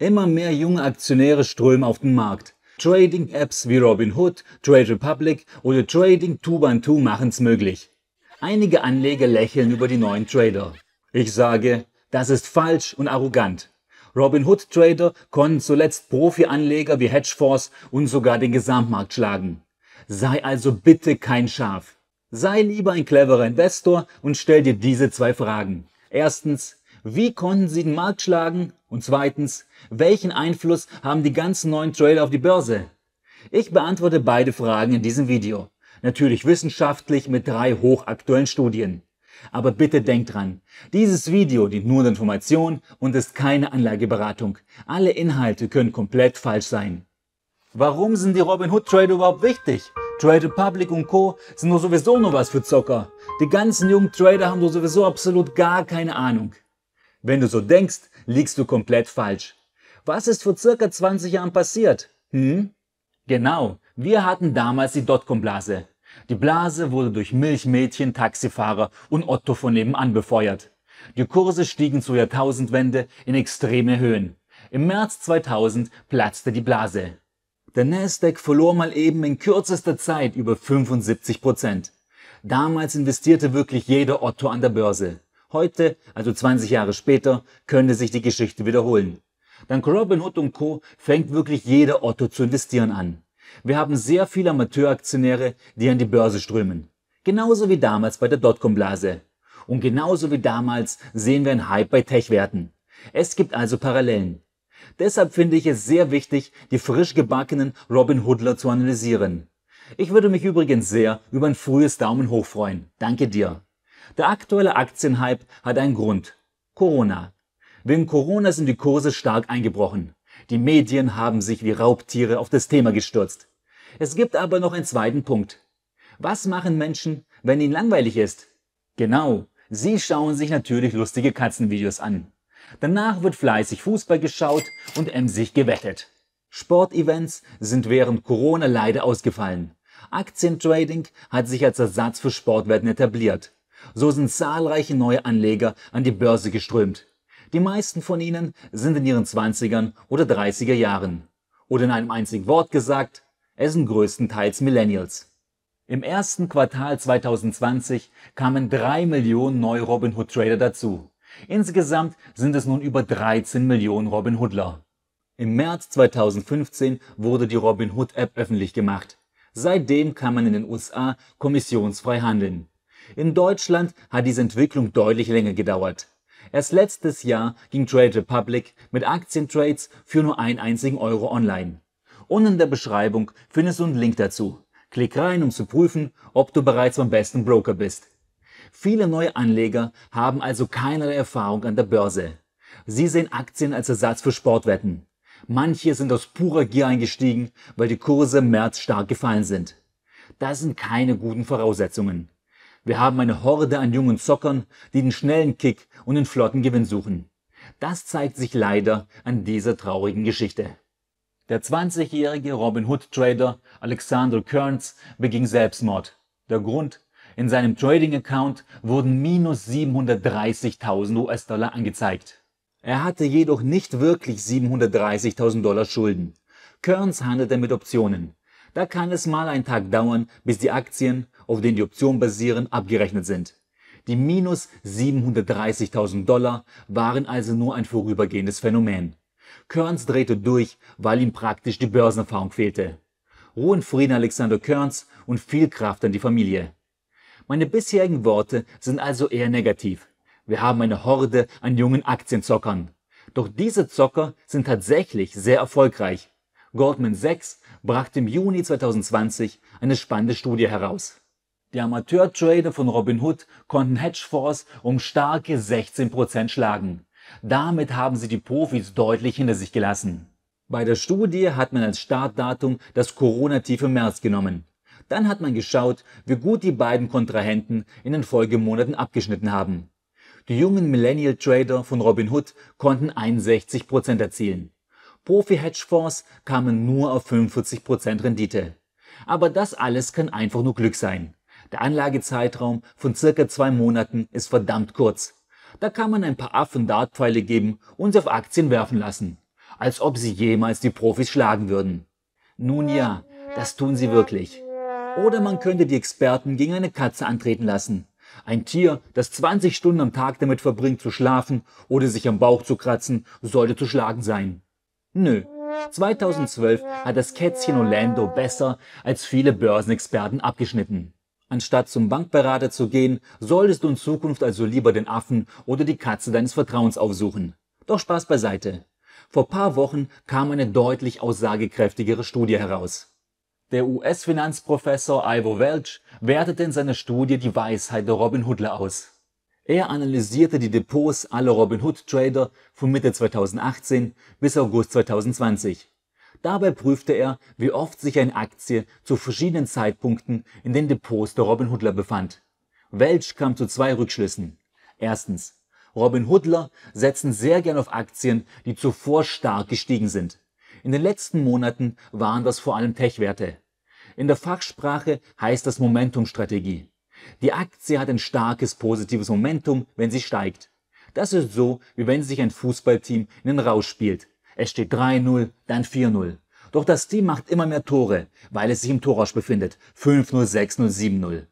Immer mehr junge Aktionäre strömen auf den Markt. Trading-Apps wie Robinhood, Trade Republic oder Trading 2x2 machen es möglich. Einige Anleger lächeln über die neuen Trader. Ich sage, das ist falsch und arrogant. Robinhood-Trader konnten zuletzt Profi-Anleger wie Hedgefonds und sogar den Gesamtmarkt schlagen. Sei also bitte kein Schaf. Sei lieber ein cleverer Investor und stell dir diese zwei Fragen. Erstens, wie konnten sie den Markt schlagen? Und zweitens, welchen Einfluss haben die ganzen neuen Trader auf die Börse? Ich beantworte beide Fragen in diesem Video. Natürlich wissenschaftlich mit drei hochaktuellen Studien. Aber bitte denkt dran, dieses Video dient nur der Information und ist keine Anlageberatung. Alle Inhalte können komplett falsch sein. Warum sind die Robinhood-Trader überhaupt wichtig? Trade Republic und Co. sind nur sowieso nur was für Zocker. Die ganzen jungen Trader haben nur sowieso absolut gar keine Ahnung. Wenn du so denkst, liegst du komplett falsch. Was ist vor circa 20 Jahren passiert? Hm? Genau, wir hatten damals die Dotcom-Blase. Die Blase wurde durch Milchmädchen, Taxifahrer und Otto von nebenan befeuert. Die Kurse stiegen zur Jahrtausendwende in extreme Höhen. Im März 2000 platzte die Blase. Der Nasdaq verlor mal eben in kürzester Zeit über 75 Prozent. Damals investierte wirklich jeder Otto an der Börse. Heute, also 20 Jahre später, könnte sich die Geschichte wiederholen. Dank Robin Hood und Co. fängt wirklich jeder Otto zu investieren an. Wir haben sehr viele Amateuraktionäre, die an die Börse strömen. Genauso wie damals bei der Dotcom-Blase. Und genauso wie damals sehen wir einen Hype bei Tech-Werten. Es gibt also Parallelen. Deshalb finde ich es sehr wichtig, die frisch gebackenen Robin Hoodler zu analysieren. Ich würde mich übrigens sehr über ein frühes Daumen hoch freuen. Danke dir. Der aktuelle Aktienhype hat einen Grund. Corona. Wegen Corona sind die Kurse stark eingebrochen. Die Medien haben sich wie Raubtiere auf das Thema gestürzt. Es gibt aber noch einen zweiten Punkt. Was machen Menschen, wenn ihnen langweilig ist? Genau, sie schauen sich natürlich lustige Katzenvideos an. Danach wird fleißig Fußball geschaut und emsig gewettet. Sportevents sind während Corona leider ausgefallen. Aktientrading hat sich als Ersatz für Sportwetten etabliert. So sind zahlreiche neue Anleger an die Börse geströmt. Die meisten von ihnen sind in ihren 20ern oder 30er Jahren. Oder in einem einzigen Wort gesagt, es sind größtenteils Millennials. Im ersten Quartal 2020 kamen drei Millionen neue Robinhood Trader dazu. Insgesamt sind es nun über 13 Millionen Robinhoodler. Im März 2015 wurde die Robinhood App öffentlich gemacht. Seitdem kann man in den USA kommissionsfrei handeln. In Deutschland hat diese Entwicklung deutlich länger gedauert. Erst letztes Jahr ging Trade Republic mit Aktientrades für nur einen einzigen Euro online. Unten in der Beschreibung findest du einen Link dazu. Klick rein, um zu prüfen, ob du bereits beim besten Broker bist. Viele neue Anleger haben also keinerlei Erfahrung an der Börse. Sie sehen Aktien als Ersatz für Sportwetten. Manche sind aus purer Gier eingestiegen, weil die Kurse im März stark gefallen sind. Das sind keine guten Voraussetzungen. Wir haben eine Horde an jungen Zockern, die den schnellen Kick und den flotten Gewinn suchen. Das zeigt sich leider an dieser traurigen Geschichte. Der 20-jährige Robin Hood Trader Alexander Kearns beging Selbstmord. Der Grund? In seinem Trading-Account wurden minus 730.000 US-Dollar angezeigt. Er hatte jedoch nicht wirklich 730.000 Dollar Schulden. Kearns handelte mit Optionen. Da kann es mal einen Tag dauern, bis die Aktien auf denen die Optionen basieren, abgerechnet sind. Die minus 730.000 Dollar waren also nur ein vorübergehendes Phänomen. Kearns drehte durch, weil ihm praktisch die Börsenerfahrung fehlte. Ruhe in Frieden Alexander Kearns und viel Kraft an die Familie. Meine bisherigen Worte sind also eher negativ. Wir haben eine Horde an jungen Aktienzockern. Doch diese Zocker sind tatsächlich sehr erfolgreich. Goldman Sachs brachte im Juni 2020 eine spannende Studie heraus. Die Amateur-Trader von Robinhood konnten Hedgefonds um starke 16% schlagen. Damit haben sie die Profis deutlich hinter sich gelassen. Bei der Studie hat man als Startdatum das Corona-Tief im März genommen. Dann hat man geschaut, wie gut die beiden Kontrahenten in den Folgemonaten abgeschnitten haben. Die jungen Millennial Trader von Robinhood konnten 61% erzielen. Profi-Hedgefonds kamen nur auf 45% Rendite. Aber das alles kann einfach nur Glück sein. Der Anlagezeitraum von circa zwei Monaten ist verdammt kurz. Da kann man ein paar Affen Dartpfeile geben und sie auf Aktien werfen lassen. Als ob sie jemals die Profis schlagen würden. Nun ja, das tun sie wirklich. Oder man könnte die Experten gegen eine Katze antreten lassen. Ein Tier, das 20 Stunden am Tag damit verbringt zu schlafen oder sich am Bauch zu kratzen, sollte zu schlagen sein. Nö. 2012 hat das Kätzchen Orlando besser als viele Börsenexperten abgeschnitten. Anstatt zum Bankberater zu gehen, solltest du in Zukunft also lieber den Affen oder die Katze deines Vertrauens aufsuchen. Doch Spaß beiseite. Vor paar Wochen kam eine deutlich aussagekräftigere Studie heraus. Der US-Finanzprofessor Ivo Welch wertete in seiner Studie die Weisheit der Robin Hoodler aus. Er analysierte die Depots aller Robin Hood Trader von Mitte 2018 bis August 2020 Dabei prüfte er, wie oft sich eine Aktie zu verschiedenen Zeitpunkten in den Depots der Robin Hoodler befand. Welch kam zu zwei Rückschlüssen. Erstens, Robin Hoodler setzen sehr gern auf Aktien, die zuvor stark gestiegen sind. In den letzten Monaten waren das vor allem Tech-Werte. In der Fachsprache heißt das Momentumstrategie. Die Aktie hat ein starkes positives Momentum, wenn sie steigt. Das ist so, wie wenn sich ein Fußballteam in den Rausch spielt. Es steht 3-0, dann 4-0. Doch das Team macht immer mehr Tore, weil es sich im Torausch befindet. 5-0, 6-0, 7-0.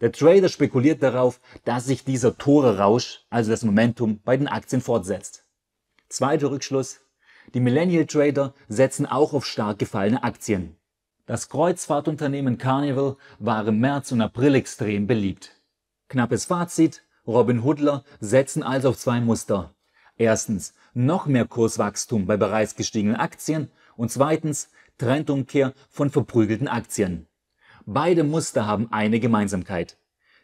Der Trader spekuliert darauf, dass sich dieser Tore-Rausch, also das Momentum, bei den Aktien fortsetzt. Zweiter Rückschluss. Die Millennial Trader setzen auch auf stark gefallene Aktien. Das Kreuzfahrtunternehmen Carnival war im März und April extrem beliebt. Knappes Fazit. Robin Hoodler setzen also auf zwei Muster. Erstens noch mehr Kurswachstum bei bereits gestiegenen Aktien und zweitens Trendumkehr von verprügelten Aktien. Beide Muster haben eine Gemeinsamkeit.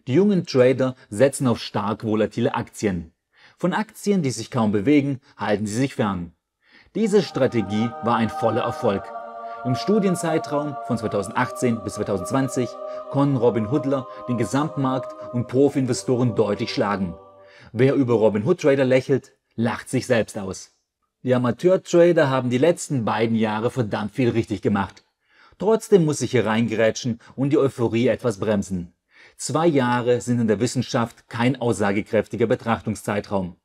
Die jungen Trader setzen auf stark volatile Aktien. Von Aktien, die sich kaum bewegen, halten sie sich fern. Diese Strategie war ein voller Erfolg. Im Studienzeitraum von 2018 bis 2020 konnten Robin Hoodler den Gesamtmarkt und Profi-Investoren deutlich schlagen. Wer über Robin Hood Trader lächelt, lacht sich selbst aus. Die Amateur-Trader haben die letzten beiden Jahre verdammt viel richtig gemacht. Trotzdem muss ich hier reingrätschen und die Euphorie etwas bremsen. Zwei Jahre sind in der Wissenschaft kein aussagekräftiger Betrachtungszeitraum.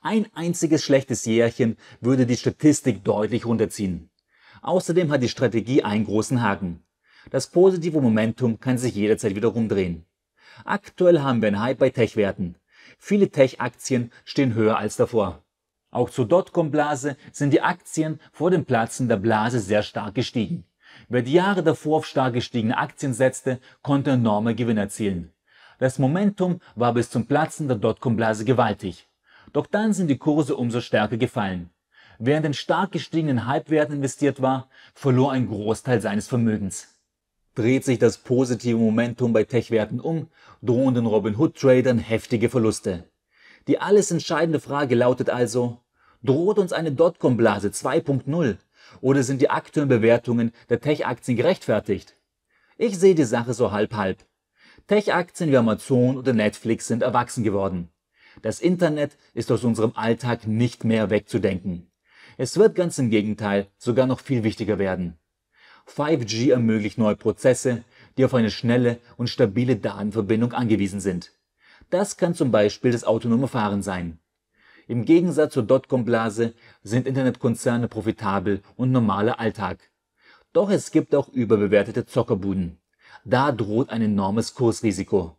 Ein einziges schlechtes Jährchen würde die Statistik deutlich runterziehen. Außerdem hat die Strategie einen großen Haken. Das positive Momentum kann sich jederzeit wieder rumdrehen. Aktuell haben wir einen Hype bei Tech-Werten. Viele Tech-Aktien stehen höher als davor. Auch zur Dotcom-Blase sind die Aktien vor dem Platzen der Blase sehr stark gestiegen. Wer die Jahre davor auf stark gestiegene Aktien setzte, konnte enorme Gewinne erzielen. Das Momentum war bis zum Platzen der Dotcom-Blase gewaltig. Doch dann sind die Kurse umso stärker gefallen. Wer in den stark gestiegenen Halbwerten investiert war, verlor einen Großteil seines Vermögens dreht sich das positive Momentum bei Tech-Werten um, drohen den Robin-Hood-Tradern heftige Verluste. Die alles entscheidende Frage lautet also, droht uns eine Dotcom-Blase 2.0 oder sind die aktuellen Bewertungen der Tech-Aktien gerechtfertigt? Ich sehe die Sache so halb-halb. Tech-Aktien wie Amazon oder Netflix sind erwachsen geworden. Das Internet ist aus unserem Alltag nicht mehr wegzudenken. Es wird ganz im Gegenteil sogar noch viel wichtiger werden. 5G ermöglicht neue Prozesse, die auf eine schnelle und stabile Datenverbindung angewiesen sind. Das kann zum Beispiel das autonome Fahren sein. Im Gegensatz zur Dotcom-Blase sind Internetkonzerne profitabel und normaler Alltag. Doch es gibt auch überbewertete Zockerbuden. Da droht ein enormes Kursrisiko.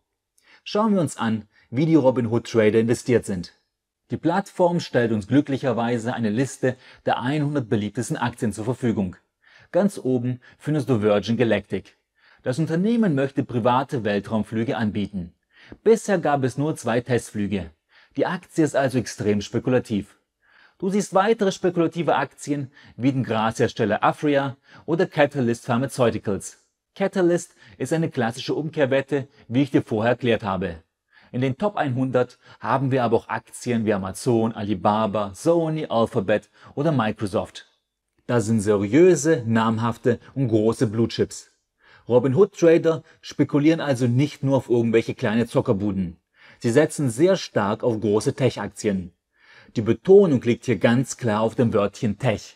Schauen wir uns an, wie die Robinhood-Trader investiert sind. Die Plattform stellt uns glücklicherweise eine Liste der 100 beliebtesten Aktien zur Verfügung. Ganz oben findest du Virgin Galactic. Das Unternehmen möchte private Weltraumflüge anbieten. Bisher gab es nur zwei Testflüge. Die Aktie ist also extrem spekulativ. Du siehst weitere spekulative Aktien wie den Grashersteller Afria oder Catalyst Pharmaceuticals. Catalyst ist eine klassische Umkehrwette, wie ich dir vorher erklärt habe. In den Top 100 haben wir aber auch Aktien wie Amazon, Alibaba, Sony, Alphabet oder Microsoft da sind seriöse, namhafte und große Robin Hood trader spekulieren also nicht nur auf irgendwelche kleine Zockerbuden. Sie setzen sehr stark auf große Tech-Aktien. Die Betonung liegt hier ganz klar auf dem Wörtchen Tech.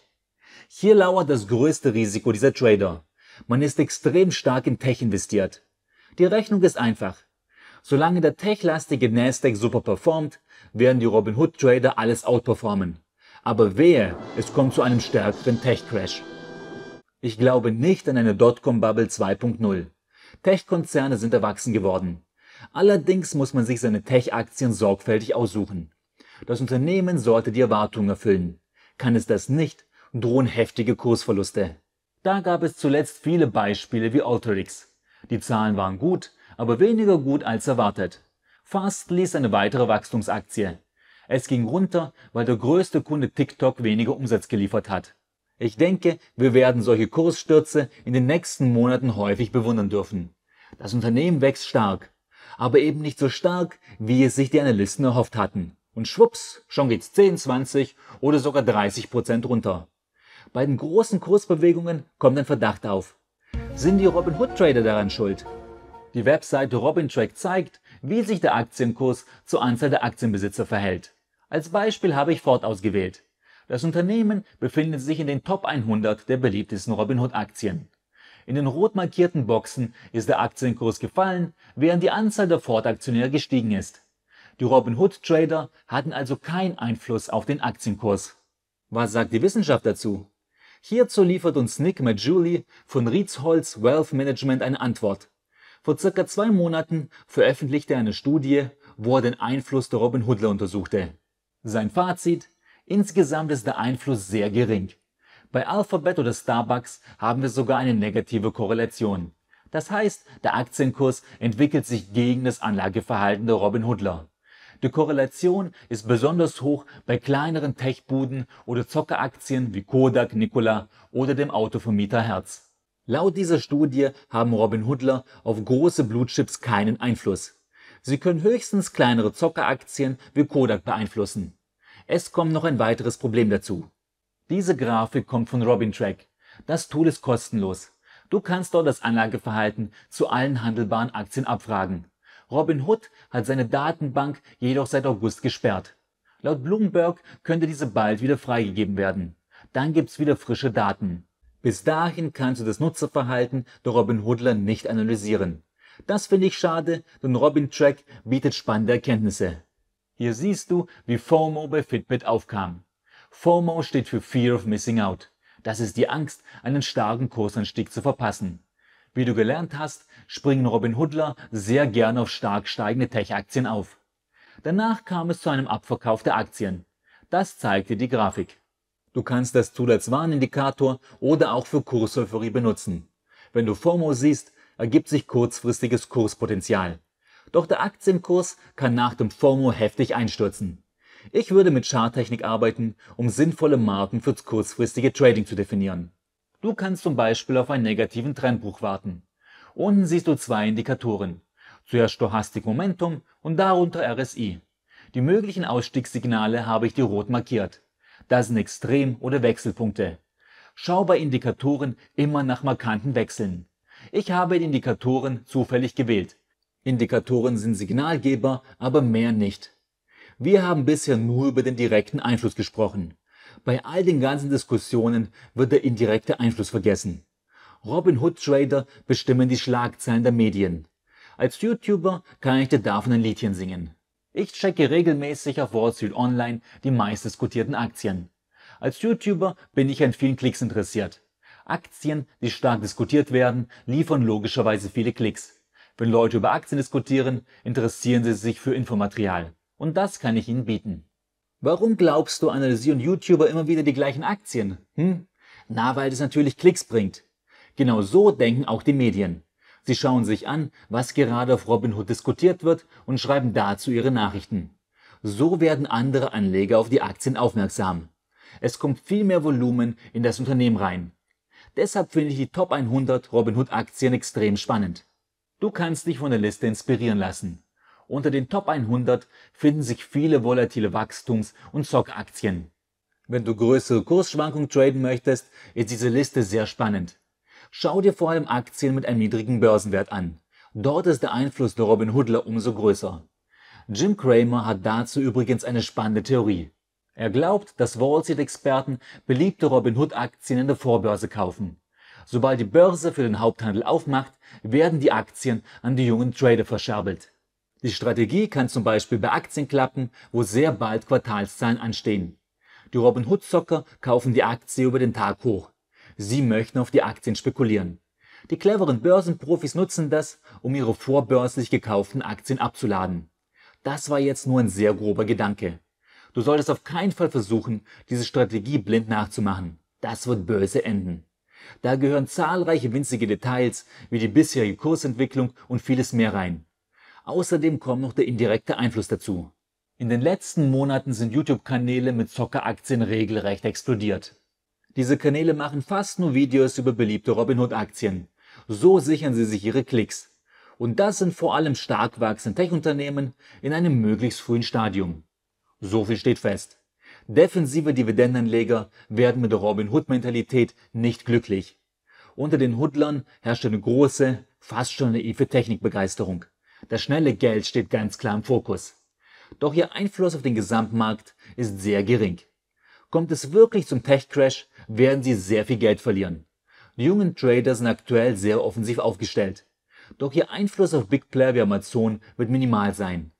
Hier lauert das größte Risiko dieser Trader. Man ist extrem stark in Tech investiert. Die Rechnung ist einfach. Solange der tech-lastige Nasdaq super performt, werden die Robin Hood trader alles outperformen. Aber wehe, es kommt zu einem stärkeren Tech-Crash. Ich glaube nicht an eine Dotcom-Bubble 2.0. Tech-Konzerne sind erwachsen geworden. Allerdings muss man sich seine Tech-Aktien sorgfältig aussuchen. Das Unternehmen sollte die Erwartungen erfüllen. Kann es das nicht, drohen heftige Kursverluste. Da gab es zuletzt viele Beispiele wie Alterix. Die Zahlen waren gut, aber weniger gut als erwartet. Fast ließ eine weitere Wachstumsaktie. Es ging runter, weil der größte Kunde TikTok weniger Umsatz geliefert hat. Ich denke, wir werden solche Kursstürze in den nächsten Monaten häufig bewundern dürfen. Das Unternehmen wächst stark, aber eben nicht so stark, wie es sich die Analysten erhofft hatten. Und schwupps, schon geht's 10, 20 oder sogar 30 Prozent runter. Bei den großen Kursbewegungen kommt ein Verdacht auf. Sind die Robinhood-Trader daran schuld? Die Webseite Robintrack zeigt, wie sich der Aktienkurs zur Anzahl der Aktienbesitzer verhält. Als Beispiel habe ich Ford ausgewählt. Das Unternehmen befindet sich in den Top 100 der beliebtesten Robinhood-Aktien. In den rot markierten Boxen ist der Aktienkurs gefallen, während die Anzahl der Ford-Aktionäre gestiegen ist. Die Robinhood-Trader hatten also keinen Einfluss auf den Aktienkurs. Was sagt die Wissenschaft dazu? Hierzu liefert uns Nick Majuli von Rietzholz Wealth Management eine Antwort. Vor circa zwei Monaten veröffentlichte er eine Studie, wo er den Einfluss der Robinhoodler untersuchte. Sein Fazit? Insgesamt ist der Einfluss sehr gering. Bei Alphabet oder Starbucks haben wir sogar eine negative Korrelation. Das heißt, der Aktienkurs entwickelt sich gegen das Anlageverhalten der Robin Hoodler. Die Korrelation ist besonders hoch bei kleineren Tech-Buden oder Zockeraktien wie Kodak, Nikola oder dem Autovermieter Herz. Laut dieser Studie haben Robin Hoodler auf große Blutchips keinen Einfluss. Sie können höchstens kleinere Zockeraktien wie Kodak beeinflussen. Es kommt noch ein weiteres Problem dazu. Diese Grafik kommt von RobinTrack. Das Tool ist kostenlos. Du kannst dort das Anlageverhalten zu allen handelbaren Aktien abfragen. Robinhood hat seine Datenbank jedoch seit August gesperrt. Laut Bloomberg könnte diese bald wieder freigegeben werden. Dann gibt's wieder frische Daten. Bis dahin kannst du das Nutzerverhalten der Robinhoodler nicht analysieren. Das finde ich schade, denn Robin Track bietet spannende Erkenntnisse. Hier siehst du, wie FOMO bei Fitbit aufkam. FOMO steht für Fear of Missing Out. Das ist die Angst, einen starken Kursanstieg zu verpassen. Wie du gelernt hast, springen Robin Hoodler sehr gern auf stark steigende Tech-Aktien auf. Danach kam es zu einem Abverkauf der Aktien. Das zeigt dir die Grafik. Du kannst das Zulatzwarnindikator oder auch für Kurseuphorie benutzen. Wenn du FOMO siehst, ergibt sich kurzfristiges Kurspotenzial. Doch der Aktienkurs kann nach dem FOMO heftig einstürzen. Ich würde mit Charttechnik arbeiten, um sinnvolle Marken fürs kurzfristige Trading zu definieren. Du kannst zum Beispiel auf einen negativen Trendbruch warten. Unten siehst du zwei Indikatoren. Zuerst Stochastik Momentum und darunter RSI. Die möglichen Ausstiegssignale habe ich dir rot markiert. Das sind Extrem- oder Wechselpunkte. Schau bei Indikatoren immer nach markanten Wechseln. Ich habe die Indikatoren zufällig gewählt. Indikatoren sind Signalgeber, aber mehr nicht. Wir haben bisher nur über den direkten Einfluss gesprochen. Bei all den ganzen Diskussionen wird der indirekte Einfluss vergessen. Robin Hood Trader bestimmen die Schlagzeilen der Medien. Als YouTuber kann ich dir davon ein Liedchen singen. Ich checke regelmäßig auf Wall Street Online die meistdiskutierten Aktien. Als YouTuber bin ich an vielen Klicks interessiert. Aktien, die stark diskutiert werden, liefern logischerweise viele Klicks. Wenn Leute über Aktien diskutieren, interessieren sie sich für Infomaterial. Und das kann ich ihnen bieten. Warum glaubst du, analysieren YouTuber immer wieder die gleichen Aktien? Hm? Na, weil das natürlich Klicks bringt. Genau so denken auch die Medien. Sie schauen sich an, was gerade auf Robinhood diskutiert wird und schreiben dazu ihre Nachrichten. So werden andere Anleger auf die Aktien aufmerksam. Es kommt viel mehr Volumen in das Unternehmen rein. Deshalb finde ich die Top 100 Robinhood Aktien extrem spannend. Du kannst dich von der Liste inspirieren lassen. Unter den Top 100 finden sich viele volatile Wachstums- und Zockaktien. Wenn du größere Kursschwankungen traden möchtest, ist diese Liste sehr spannend. Schau dir vor allem Aktien mit einem niedrigen Börsenwert an. Dort ist der Einfluss der Robin Hoodler umso größer. Jim Cramer hat dazu übrigens eine spannende Theorie. Er glaubt, dass Wall Street-Experten beliebte Robin Hood-Aktien in der Vorbörse kaufen. Sobald die Börse für den Haupthandel aufmacht, werden die Aktien an die jungen Trader verscherbelt. Die Strategie kann zum Beispiel bei Aktien klappen, wo sehr bald Quartalszahlen anstehen. Die Robin Hood-Zocker kaufen die Aktie über den Tag hoch. Sie möchten auf die Aktien spekulieren. Die cleveren Börsenprofis nutzen das, um ihre vorbörslich gekauften Aktien abzuladen. Das war jetzt nur ein sehr grober Gedanke. Du solltest auf keinen Fall versuchen, diese Strategie blind nachzumachen. Das wird böse enden. Da gehören zahlreiche winzige Details wie die bisherige Kursentwicklung und vieles mehr rein. Außerdem kommt noch der indirekte Einfluss dazu. In den letzten Monaten sind YouTube-Kanäle mit Zockeraktien regelrecht explodiert. Diese Kanäle machen fast nur Videos über beliebte Robinhood-Aktien. So sichern sie sich ihre Klicks. Und das sind vor allem stark wachsende Tech-Unternehmen in einem möglichst frühen Stadium. So viel steht fest. Defensive Dividendenleger werden mit der Robin Hood-Mentalität nicht glücklich. Unter den Hoodlern herrscht eine große, fast schon naive Technikbegeisterung. Das schnelle Geld steht ganz klar im Fokus. Doch ihr Einfluss auf den Gesamtmarkt ist sehr gering. Kommt es wirklich zum Tech-Crash, werden sie sehr viel Geld verlieren. Die jungen Trader sind aktuell sehr offensiv aufgestellt. Doch ihr Einfluss auf Big Player wie Amazon wird minimal sein.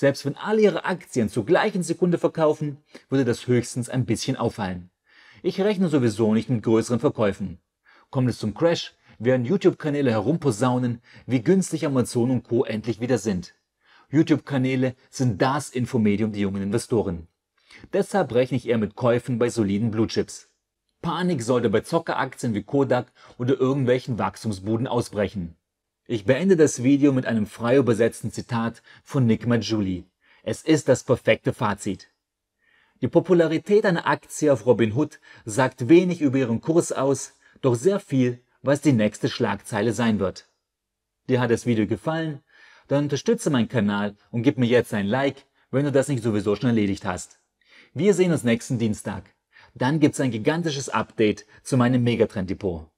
Selbst wenn alle ihre Aktien zur gleichen Sekunde verkaufen, würde das höchstens ein bisschen auffallen. Ich rechne sowieso nicht mit größeren Verkäufen. Kommt es zum Crash, werden YouTube-Kanäle herumposaunen, wie günstig Amazon und Co. endlich wieder sind. YouTube-Kanäle sind das Infomedium der jungen Investoren. Deshalb rechne ich eher mit Käufen bei soliden Bluechips. Panik sollte bei Zockeraktien wie Kodak oder irgendwelchen Wachstumsbuden ausbrechen. Ich beende das Video mit einem frei übersetzten Zitat von Nick Majuli. Es ist das perfekte Fazit. Die Popularität einer Aktie auf Robinhood sagt wenig über ihren Kurs aus, doch sehr viel, was die nächste Schlagzeile sein wird. Dir hat das Video gefallen? Dann unterstütze meinen Kanal und gib mir jetzt ein Like, wenn du das nicht sowieso schon erledigt hast. Wir sehen uns nächsten Dienstag. Dann gibt's ein gigantisches Update zu meinem Megatrend Depot.